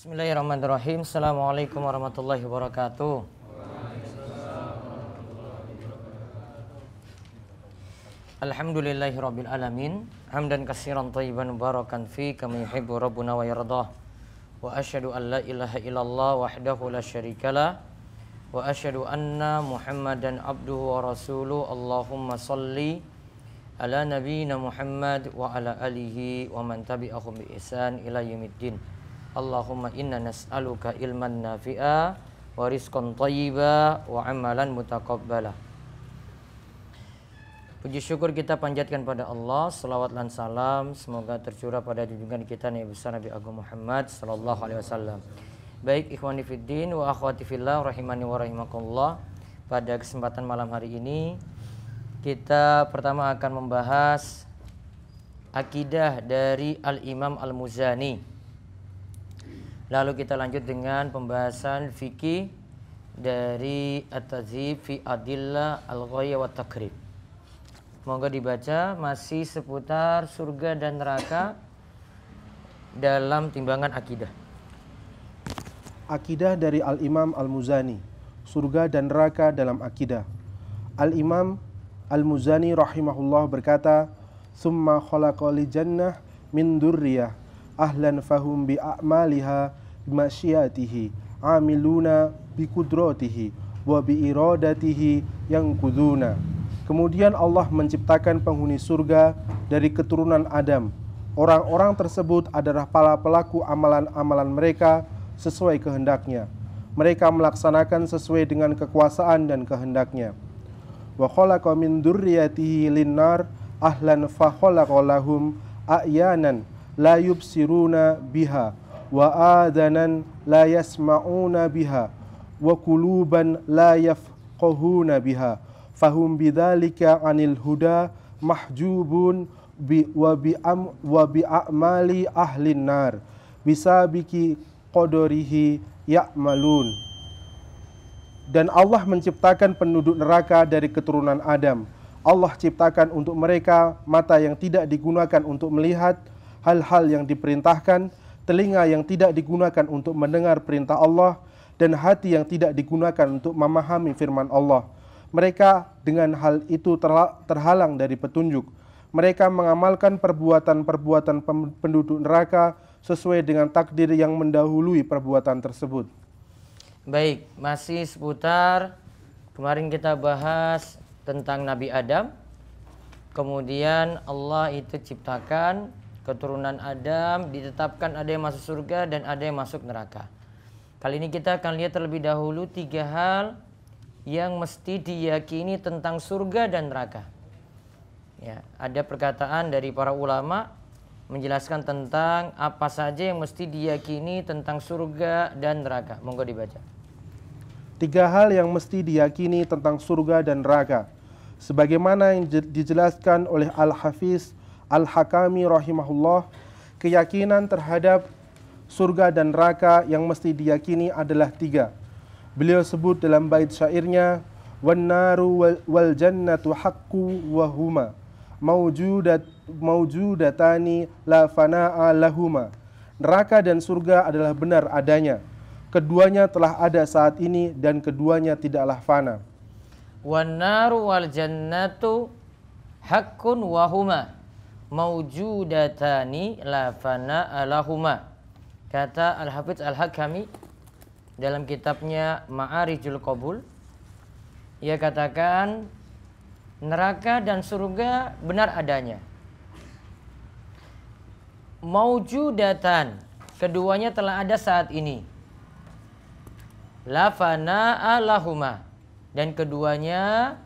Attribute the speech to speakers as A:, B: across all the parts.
A: Bismillahirrahmanirrahim. Assalamualaikum warahmatullahi wabarakatuh. Alhamdulillahi rabbil alamin. Hamdan katsiran thayyiban barakan fi kama yuhibbu rabbuna wa yardah. Wa asyhadu an la ilaha illallah wahdahu la syarikala Wa asyhadu anna Muhammadan abduhu wa rasuluh. Allahumma salli ala nabiyyina Muhammad wa ala alihi wa man tabi'ahum bi ihsan ila yaumiddin. Allahumma inna nas'aluka ilman nafi'a wa rizqan tayyiba wa amalan mutakabbala. Puji syukur kita panjatkan pada Allah, selawat dan salam semoga tercurah pada junjungan kita Nabi besar Nabi Agung Muhammad sallallahu alaihi wasallam. Baik ikhwani fiddin wa akhwati fillah rahimani wa rahimakumullah. Pada kesempatan malam hari ini kita pertama akan membahas akidah dari Al Imam Al Muzani Lalu kita lanjut dengan pembahasan fikih dari At-Tazib fi Adillah Al-Ghaya wa Takrib. Semoga dibaca masih seputar surga dan neraka dalam timbangan akidah.
B: Akidah dari Al-Imam Al-Muzani, surga dan neraka dalam akidah. Al-Imam Al-Muzani rahimahullah berkata, "Summa khalaqa li jannah min durriyah ahlan fahum bi a'maliha masyatihi amiluna bikudratihi wa biiradatihi yang kuduna. Kemudian Allah menciptakan penghuni surga dari keturunan Adam. Orang-orang tersebut adalah para pelaku amalan-amalan mereka sesuai kehendaknya. Mereka melaksanakan sesuai dengan kekuasaan dan kehendaknya. Wa khalaqa min dzurriyyatihi linnar ahlan fa lahum a'yanan la yubsiruna biha وآذنا لا يسمعون بها وقلوبا لا يفقهون بها فهم بذلك عن الهدى محجوبون وبأم وبأعمال أهل النار بسابق qadarihi ya'malun. Dan Allah menciptakan penduduk neraka dari keturunan Adam. Allah ciptakan untuk mereka mata yang tidak digunakan untuk melihat hal-hal yang diperintahkan telinga yang tidak digunakan untuk mendengar perintah Allah, dan hati yang tidak digunakan untuk memahami firman Allah. Mereka dengan hal itu terhalang dari petunjuk. Mereka mengamalkan perbuatan-perbuatan penduduk neraka sesuai dengan takdir yang mendahului perbuatan tersebut.
A: Baik, masih seputar kemarin kita bahas tentang Nabi Adam. Kemudian Allah itu ciptakan keturunan Adam ditetapkan ada yang masuk surga dan ada yang masuk neraka. Kali ini kita akan lihat terlebih dahulu tiga hal yang mesti diyakini tentang surga dan neraka. Ya, ada perkataan dari para ulama menjelaskan tentang apa saja yang mesti diyakini tentang surga dan neraka. Monggo dibaca.
B: Tiga hal yang mesti diyakini tentang surga dan neraka. Sebagaimana yang dijelaskan oleh Al-Hafiz Al-Hakami rahimahullah, keyakinan terhadap surga dan neraka yang mesti diyakini adalah tiga. Beliau sebut dalam bait syairnya, "Wan naru wal, wal jannatu haqqu wa huma maujudat maujudatani la fana'a lahuma." Neraka dan surga adalah benar adanya. Keduanya telah ada saat ini dan keduanya tidaklah fana.
A: Wan naru wal jannatu haqqun wa huma maujudatani la fana alahuma, Kata Al-Hafidz Al-Hakami dalam kitabnya Ma'arijul Qabul ia katakan neraka dan surga benar adanya. Maujudatan, keduanya telah ada saat ini. Lafana alahuma dan keduanya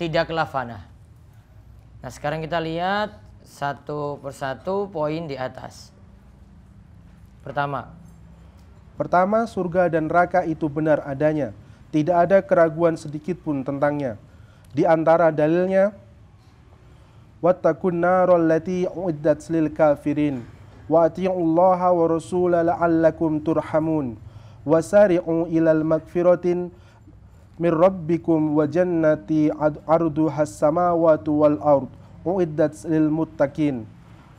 A: tidak lafana. Nah sekarang kita lihat satu persatu poin di atas. Pertama.
B: Pertama, surga dan neraka itu benar adanya. Tidak ada keraguan sedikit pun tentangnya. Di antara dalilnya, Wattakun narol lati uiddat lil kafirin wa ati'ullaha wa rasula la'allakum turhamun wasari'u ilal magfiratin min rabbikum wa uiddat lil muttaqin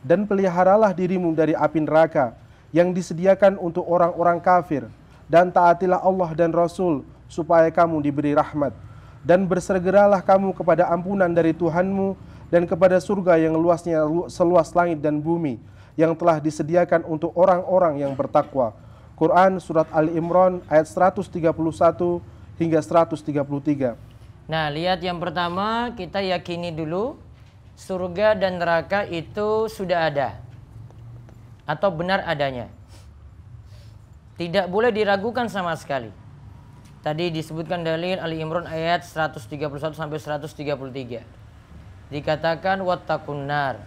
B: dan peliharalah dirimu dari api neraka yang disediakan untuk orang-orang kafir dan taatilah Allah dan Rasul supaya kamu diberi rahmat dan bersegeralah kamu kepada ampunan dari Tuhanmu dan kepada surga yang luasnya seluas langit dan bumi yang telah disediakan untuk orang-orang yang bertakwa. Quran surat Ali Imran ayat 131 hingga 133.
A: Nah, lihat yang pertama kita yakini dulu surga dan neraka itu sudah ada atau benar adanya. Tidak boleh diragukan sama sekali. Tadi disebutkan dalil Ali Imran ayat 131 sampai 133. Dikatakan wattaqunnar.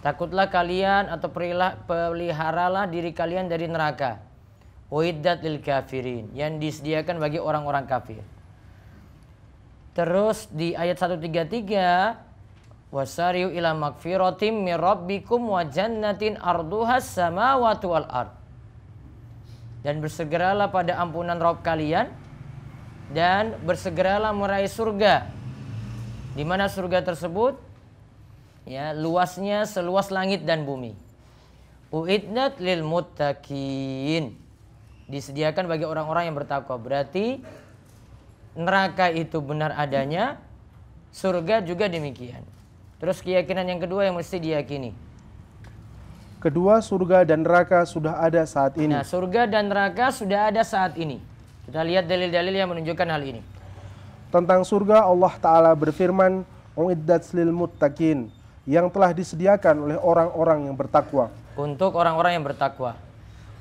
A: Takutlah kalian atau perilah peliharalah diri kalian dari neraka. Uiddat lil kafirin yang disediakan bagi orang-orang kafir. Terus di ayat 133 wasariu ila magfiratim min rabbikum wa jannatin arduhas samawati wal ard. Dan bersegeralah pada ampunan Rob kalian dan bersegeralah meraih surga. Di mana surga tersebut? Ya, luasnya seluas langit dan bumi. Uidnat lil muttaqin. Disediakan bagi orang-orang yang bertakwa. Berarti neraka itu benar adanya, surga juga demikian. Terus keyakinan yang kedua yang mesti diyakini.
B: Kedua, surga dan neraka sudah ada saat ini. Nah,
A: surga dan neraka sudah ada saat ini. Kita lihat dalil-dalil yang menunjukkan hal ini.
B: Tentang surga Allah Ta'ala berfirman, Uiddat lil muttaqin, yang telah disediakan oleh orang-orang yang bertakwa.
A: Untuk orang-orang yang bertakwa.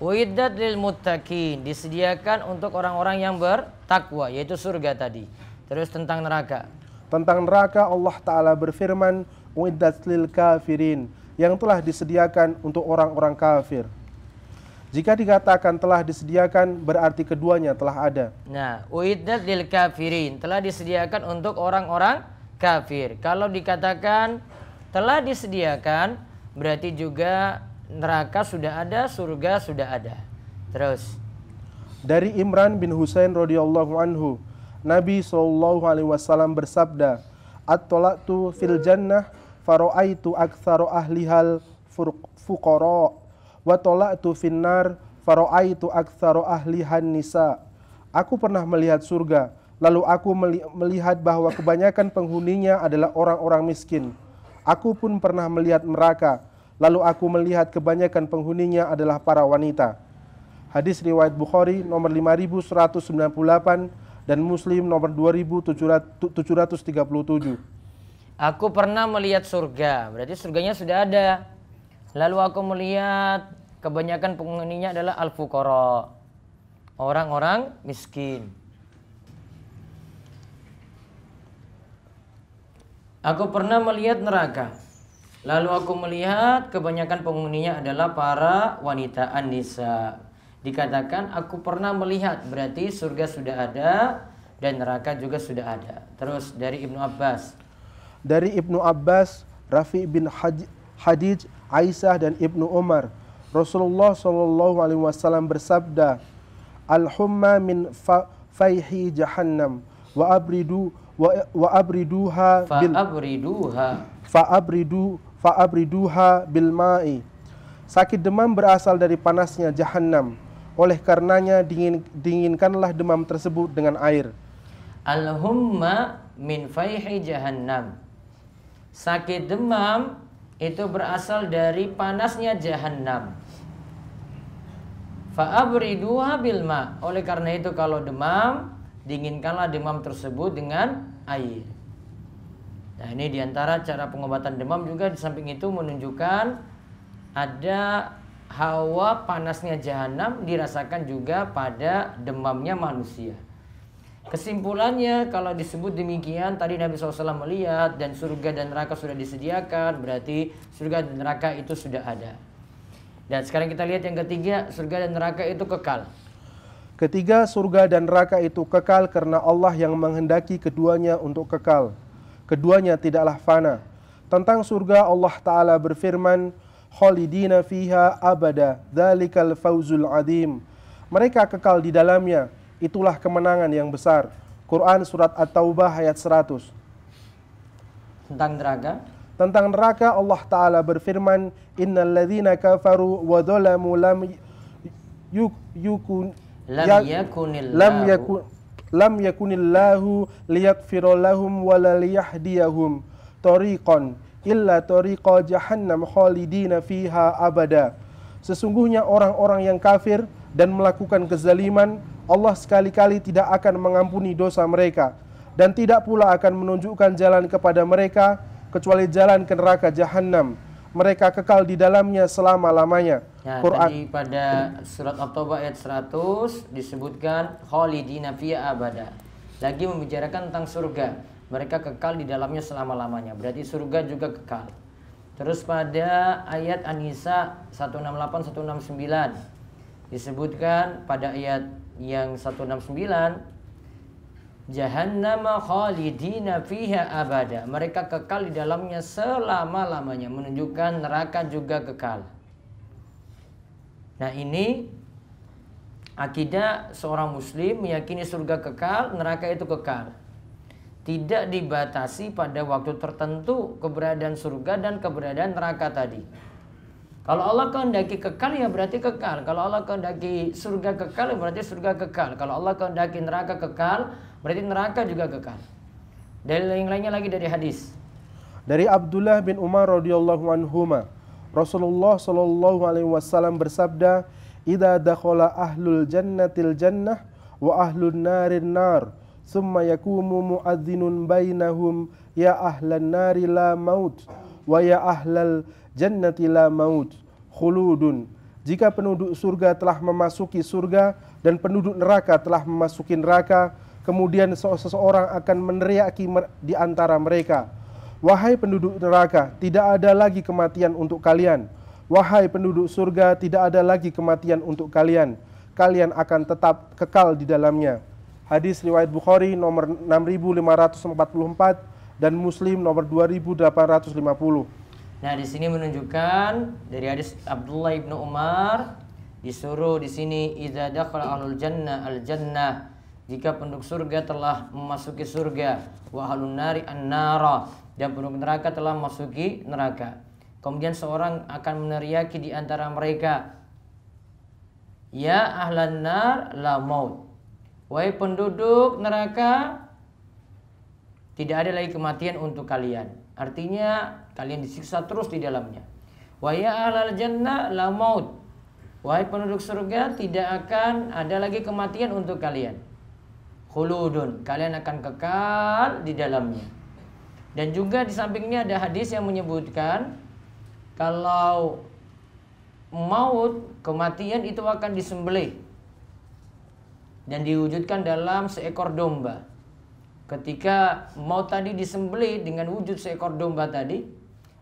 A: Uiddat lil muttaqin, disediakan untuk orang-orang yang bertakwa, yaitu surga tadi. Terus tentang neraka.
B: Tentang neraka Allah Ta'ala berfirman, Uiddat lil kafirin, yang telah disediakan untuk orang-orang kafir. Jika dikatakan telah disediakan, berarti keduanya telah ada.
A: Nah, uiddat lil kafirin, telah disediakan untuk orang-orang kafir. Kalau dikatakan telah disediakan, berarti juga neraka sudah ada, surga sudah ada. Terus.
B: Dari Imran bin Husain radhiyallahu anhu, Nabi Shallallahu Alaihi Wasallam bersabda, "At-tolatu fil jannah faro'aitu aktsaro ahlihal fuqara wa tolatu finnar faro'aitu aktsaro ahlihan nisa." Aku pernah melihat surga, lalu aku melihat bahwa kebanyakan penghuninya adalah orang-orang miskin. Aku pun pernah melihat neraka, lalu aku melihat kebanyakan penghuninya adalah para wanita. Hadis riwayat Bukhari nomor 5198 dan Muslim nomor 2737.
A: Aku pernah melihat surga, berarti surganya sudah ada. Lalu aku melihat kebanyakan penghuninya adalah al-fuqara. Orang-orang miskin. Aku pernah melihat neraka. Lalu aku melihat kebanyakan penghuninya adalah para wanita anisa dikatakan aku pernah melihat berarti surga sudah ada dan neraka juga sudah ada. Terus dari Ibnu Abbas.
B: Dari Ibnu Abbas, Rafi bin Haj Hadij, Aisyah dan Ibnu Umar. Rasulullah saw bersabda, al min fa faihi jahannam wa abridu wa, wa abriduha bil abriduha fa abridu fa abriduha bil ma'i." Sakit demam berasal dari panasnya jahannam oleh karenanya dingin, dinginkanlah demam tersebut dengan air.
A: Alhumma min faihi jahannam. Sakit demam itu berasal dari panasnya jahannam. Fa'abriduha bilma. Oleh karena itu kalau demam, dinginkanlah demam tersebut dengan air. Nah ini diantara cara pengobatan demam juga di samping itu menunjukkan ada hawa panasnya jahanam dirasakan juga pada demamnya manusia. Kesimpulannya kalau disebut demikian tadi Nabi SAW melihat dan surga dan neraka sudah disediakan berarti surga dan neraka itu sudah ada. Dan sekarang kita lihat yang ketiga surga dan neraka itu kekal.
B: Ketiga surga dan neraka itu kekal karena Allah yang menghendaki keduanya untuk kekal. Keduanya tidaklah fana. Tentang surga Allah Ta'ala berfirman, khalidina fiha abada dzalikal fauzul adzim mereka kekal di dalamnya itulah kemenangan yang besar Quran surat At-Taubah ayat 100 tentang neraka tentang neraka Allah taala berfirman innalladzina kafaru wa dzalamu lam yuk, yukun
A: lam ya-, yakunil lam yakun
B: lam yakunillahu liyakfira lahum wa la liyahdiyahum tariqan illa tariqa jahannam khalidina fiha abada. Sesungguhnya orang-orang yang kafir dan melakukan kezaliman, Allah sekali-kali tidak akan mengampuni dosa mereka dan tidak pula akan menunjukkan jalan kepada mereka kecuali jalan ke neraka jahannam Mereka kekal di dalamnya selama-lamanya. Ya, Quran tadi
A: pada surat At-Taubah ayat 100 disebutkan khalidina fiha abada. Lagi membicarakan tentang surga mereka kekal di dalamnya selama-lamanya. Berarti surga juga kekal. Terus pada ayat An-Nisa 168 169 disebutkan pada ayat yang 169 Jahannama khalidina fiha abada. Mereka kekal di dalamnya selama-lamanya menunjukkan neraka juga kekal. Nah, ini akidah seorang muslim meyakini surga kekal, neraka itu kekal tidak dibatasi pada waktu tertentu keberadaan surga dan keberadaan neraka tadi. Kalau Allah kehendaki kekal ya berarti kekal. Kalau Allah kehendaki surga kekal ya berarti surga kekal. Kalau Allah kehendaki neraka kekal berarti neraka juga kekal. Dari yang lainnya lagi dari hadis.
B: Dari Abdullah bin Umar radhiyallahu anhu. Rasulullah shallallahu alaihi wasallam bersabda, "Idza dakhala ahlul jannatil jannah wa ahlun narin nar, summa yakumu muadzinun bainahum ya ahlan nari la maut wa ya ahlal jannati la maut khuludun jika penduduk surga telah memasuki surga dan penduduk neraka telah memasuki neraka kemudian seseorang akan meneriaki di antara mereka wahai penduduk neraka tidak ada lagi kematian untuk kalian wahai penduduk surga tidak ada lagi kematian untuk kalian kalian akan tetap kekal di dalamnya Hadis riwayat Bukhari nomor 6544 dan Muslim nomor 2850.
A: Nah, di sini menunjukkan dari hadis Abdullah ibnu Umar disuruh di sini idza dakhala ahlul jannah al jannah jika penduduk surga telah memasuki surga wa ahlun nari an nara dan penduduk neraka telah memasuki neraka. Kemudian seorang akan meneriaki di antara mereka, Ya ahlan nar la maut. Wahai penduduk neraka, tidak ada lagi kematian untuk kalian. Artinya kalian disiksa terus di dalamnya. Wahai ahlal jannah la maut. Wahai penduduk surga, tidak akan ada lagi kematian untuk kalian. Khuludun, kalian akan kekal di dalamnya. Dan juga di sampingnya ada hadis yang menyebutkan kalau maut kematian itu akan disembelih dan diwujudkan dalam seekor domba. Ketika mau tadi disembelih dengan wujud seekor domba tadi,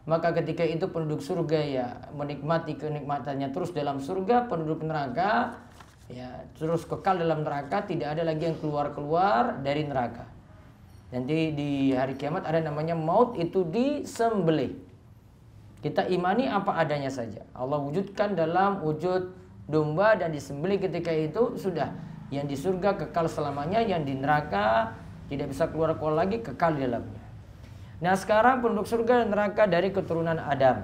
A: maka ketika itu penduduk surga ya menikmati kenikmatannya terus dalam surga, penduduk neraka ya terus kekal dalam neraka, tidak ada lagi yang keluar-keluar dari neraka. Nanti di hari kiamat ada namanya maut itu disembelih. Kita imani apa adanya saja. Allah wujudkan dalam wujud domba dan disembelih ketika itu sudah yang di surga kekal selamanya, yang di neraka tidak bisa keluar keluar lagi kekal di dalamnya. Nah sekarang penduduk surga dan neraka dari keturunan Adam.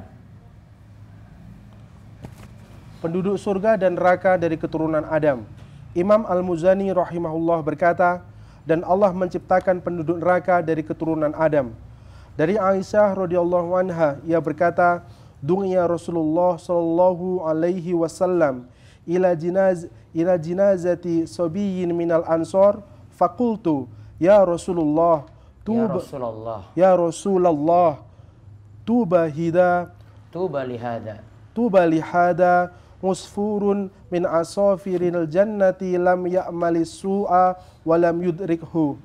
B: Penduduk surga dan neraka dari keturunan Adam. Imam Al-Muzani rahimahullah berkata, dan Allah menciptakan penduduk neraka dari keturunan Adam. Dari Aisyah radhiyallahu anha, ia berkata, dunia Rasulullah sallallahu alaihi wasallam ila jinaz ila jinazati sabiyyin minal ansor fakultu ya Rasulullah ya tuba ya Rasulullah tuba hida tuba lihada tuba lihada musfurun min asafirin jannati lam ya'mali su'a wa yudrikhu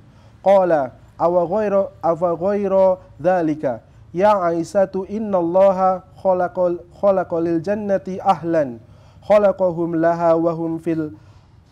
B: qala awa ghayra awa ghayra dhalika ya Aisyatu innallaha khalaqal khalaqal jannati ahlan khalaqahum laha wa hum fil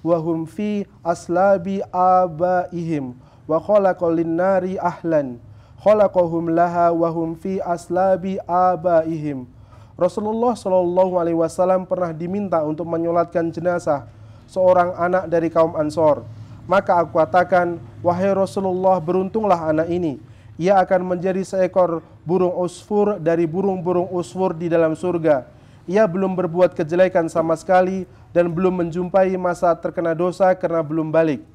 B: wa hum fi aslabi abaihim wa khalaqa nari ahlan khalaqahum laha wa hum fi aslabi abaihim Rasulullah Shallallahu alaihi wasallam pernah diminta untuk menyolatkan jenazah seorang anak dari kaum Ansor. Maka aku katakan, wahai Rasulullah, beruntunglah anak ini. Ia akan menjadi seekor burung usfur dari burung-burung usfur di dalam surga ia belum berbuat kejelekan sama sekali dan belum menjumpai masa terkena dosa karena belum balik.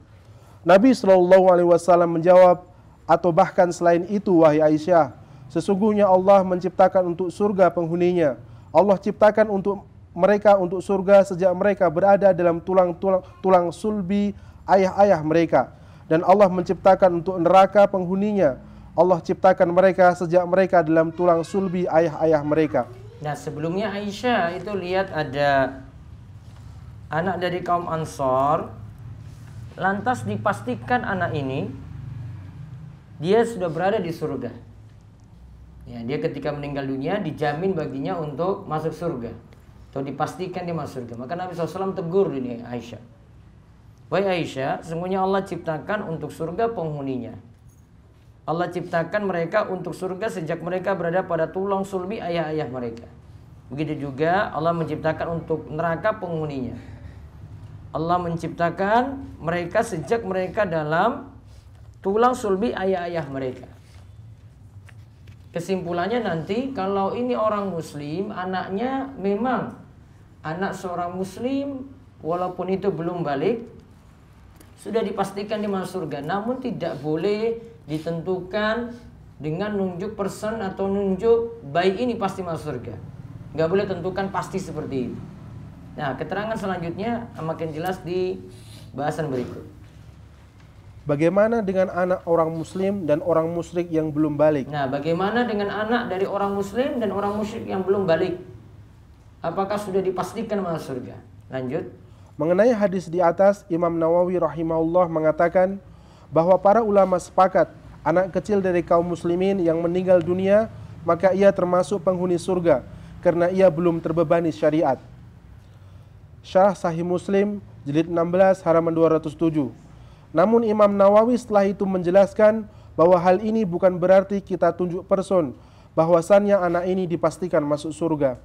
B: Nabi Shallallahu Alaihi Wasallam menjawab, atau bahkan selain itu, wahai Aisyah, sesungguhnya Allah menciptakan untuk surga penghuninya. Allah ciptakan untuk mereka untuk surga sejak mereka berada dalam tulang-tulang tulang sulbi ayah-ayah mereka. Dan Allah menciptakan untuk neraka penghuninya. Allah ciptakan mereka sejak mereka dalam tulang sulbi ayah-ayah mereka.
A: Nah sebelumnya Aisyah itu lihat ada anak dari kaum Ansor. Lantas dipastikan anak ini dia sudah berada di surga. Ya, dia ketika meninggal dunia dijamin baginya untuk masuk surga atau dipastikan dia masuk surga. Maka Nabi SAW tegur ini Aisyah. Wahai Aisyah, semuanya Allah ciptakan untuk surga penghuninya. Allah ciptakan mereka untuk surga sejak mereka berada pada tulang sulbi ayah-ayah mereka. Begitu juga Allah menciptakan untuk neraka penghuninya. Allah menciptakan mereka sejak mereka dalam tulang sulbi ayah-ayah mereka. Kesimpulannya nanti kalau ini orang muslim, anaknya memang anak seorang muslim walaupun itu belum balik sudah dipastikan di masuk surga namun tidak boleh ditentukan dengan nunjuk person atau nunjuk baik ini pasti masuk surga. Nggak boleh tentukan pasti seperti itu. Nah, keterangan selanjutnya makin jelas di
B: bahasan berikut. Bagaimana dengan anak orang muslim dan orang musyrik yang belum balik? Nah,
A: bagaimana dengan anak dari orang muslim dan orang musyrik yang belum balik? Apakah sudah dipastikan masuk surga? Lanjut.
B: Mengenai hadis di atas, Imam Nawawi rahimahullah mengatakan, bahwa para ulama sepakat anak kecil dari kaum muslimin yang meninggal dunia maka ia termasuk penghuni surga karena ia belum terbebani syariat. Syarah Sahih Muslim jilid 16 halaman 207. Namun Imam Nawawi setelah itu menjelaskan bahwa hal ini bukan berarti kita tunjuk person bahwasannya anak ini dipastikan masuk surga.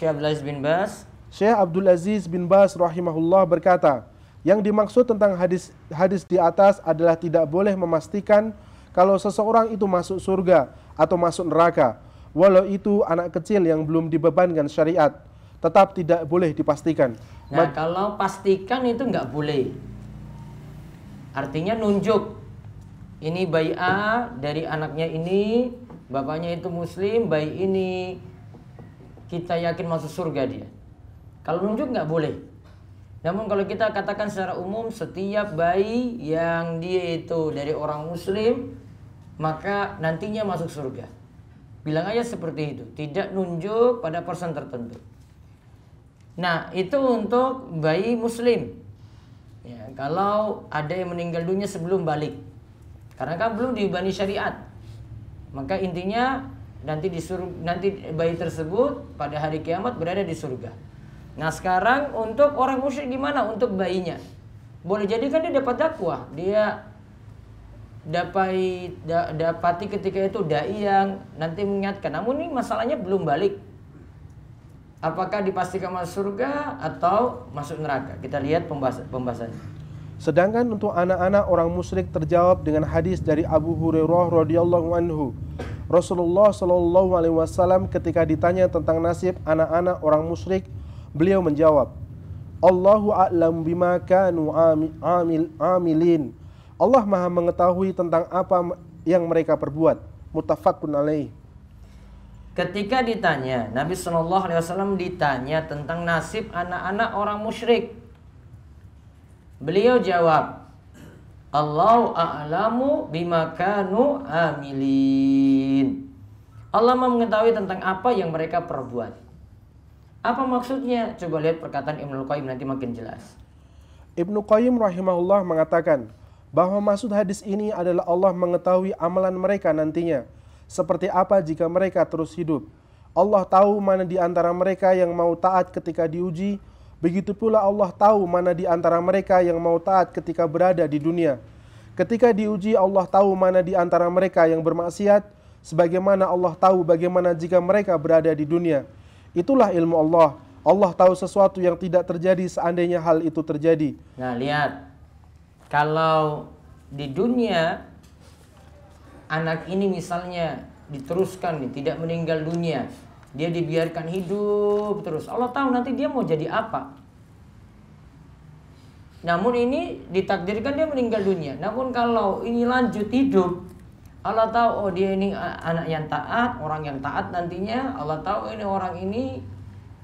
A: Syekh Abdul Aziz bin Bas
B: Syekh Abdul Aziz bin Bas rahimahullah berkata, yang dimaksud tentang hadis hadis di atas adalah tidak boleh memastikan kalau seseorang itu masuk surga atau masuk neraka, walau itu anak kecil yang belum dibebankan syariat, tetap tidak boleh dipastikan.
A: Nah, kalau pastikan itu nggak boleh. Artinya nunjuk. Ini bayi A dari anaknya ini, bapaknya itu muslim, bayi ini kita yakin masuk surga dia. Kalau nunjuk nggak boleh. Namun kalau kita katakan secara umum setiap bayi yang dia itu dari orang muslim maka nantinya masuk surga. Bilang aja seperti itu, tidak nunjuk pada persen tertentu. Nah, itu untuk bayi muslim. Ya, kalau ada yang meninggal dunia sebelum balik. Karena kan belum dibani syariat. Maka intinya nanti di surga, nanti bayi tersebut pada hari kiamat berada di surga. Nah sekarang untuk orang musyrik gimana untuk bayinya? Boleh jadi kan dia dapat dakwah, dia dapai da, dapati ketika itu dai yang nanti mengingatkan. Namun ini masalahnya belum balik. Apakah dipastikan masuk surga atau masuk neraka? Kita lihat pembahasan pembahasannya.
B: Sedangkan untuk anak-anak orang musyrik terjawab dengan hadis dari Abu Hurairah radhiyallahu anhu. Rasulullah shallallahu alaihi wasallam ketika ditanya tentang nasib anak-anak orang musyrik, Beliau menjawab, Allahu a'lam bima kanu amil, amilin. Allah Maha mengetahui tentang apa yang mereka perbuat. Muttafaqun alaih.
A: Ketika ditanya, Nabi Shallallahu Alaihi Wasallam ditanya tentang nasib anak-anak orang musyrik. Beliau jawab, Allahu a'lamu bima kanu amilin. Allah mengetahui tentang apa yang mereka perbuat. Apa maksudnya? Coba lihat perkataan Ibnu Qayyim nanti makin
B: jelas. Ibnu Qayyim rahimahullah mengatakan bahwa maksud hadis ini adalah Allah mengetahui amalan mereka nantinya. Seperti apa jika mereka terus hidup. Allah tahu mana di antara mereka yang mau taat ketika diuji. Begitu pula Allah tahu mana di antara mereka yang mau taat ketika berada di dunia. Ketika diuji Allah tahu mana di antara mereka yang bermaksiat. Sebagaimana Allah tahu bagaimana jika mereka berada di dunia Itulah ilmu Allah. Allah tahu sesuatu yang tidak terjadi seandainya hal itu terjadi. Nah,
A: lihat. Kalau di dunia anak ini misalnya diteruskan nih, tidak meninggal dunia, dia dibiarkan hidup terus. Allah tahu nanti dia mau jadi apa. Namun ini ditakdirkan dia meninggal dunia. Namun kalau ini lanjut hidup, Allah tahu oh dia ini anak yang taat, orang yang taat nantinya Allah tahu ini orang ini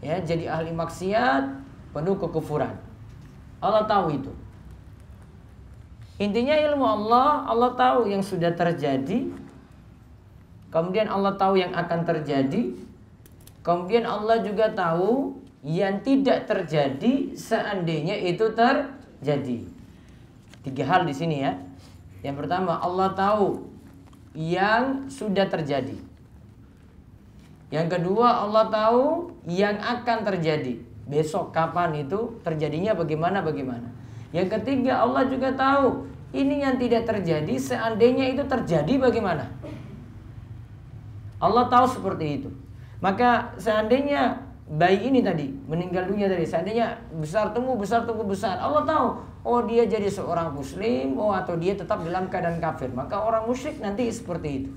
A: ya jadi ahli maksiat, penuh kekufuran. Allah tahu itu. Intinya ilmu Allah, Allah tahu yang sudah terjadi. Kemudian Allah tahu yang akan terjadi. Kemudian Allah juga tahu yang tidak terjadi seandainya itu terjadi. Tiga hal di sini ya. Yang pertama, Allah tahu yang sudah terjadi. Yang kedua, Allah tahu yang akan terjadi. Besok kapan itu terjadinya bagaimana bagaimana. Yang ketiga, Allah juga tahu ini yang tidak terjadi seandainya itu terjadi bagaimana. Allah tahu seperti itu. Maka seandainya bayi ini tadi meninggal dunia tadi seandainya besar tumbuh besar tumbuh besar Allah tahu oh dia jadi seorang muslim oh atau dia tetap dalam keadaan kafir maka orang musyrik nanti seperti itu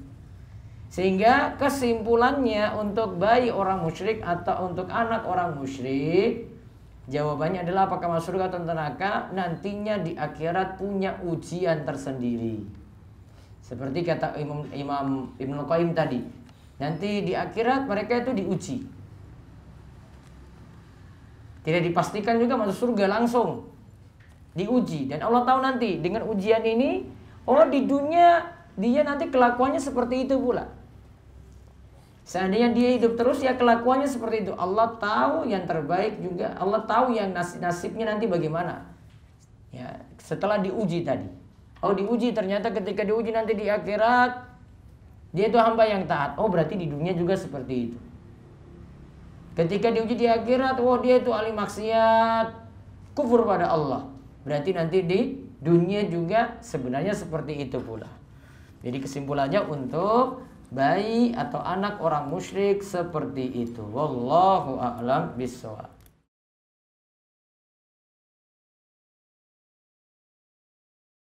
A: sehingga kesimpulannya untuk bayi orang musyrik atau untuk anak orang musyrik jawabannya adalah apakah masuk surga atau neraka nantinya di akhirat punya ujian tersendiri seperti kata Imam Imam Ibnu Qayyim tadi nanti di akhirat mereka itu diuji tidak dipastikan juga masuk surga langsung. Diuji. Dan Allah tahu nanti dengan ujian ini, oh di dunia dia nanti kelakuannya seperti itu pula. Seandainya dia hidup terus ya kelakuannya seperti itu. Allah tahu yang terbaik juga. Allah tahu yang nasib nasibnya nanti bagaimana. Ya, setelah diuji tadi. Oh diuji ternyata ketika diuji nanti di akhirat dia itu hamba yang taat. Oh berarti di dunia juga seperti itu. Ketika diuji di akhirat, wah dia itu ahli maksiat, kufur pada Allah. Berarti nanti di dunia juga sebenarnya seperti itu pula. Jadi kesimpulannya untuk bayi atau anak orang musyrik seperti itu. Wallahu a'lam bishawab.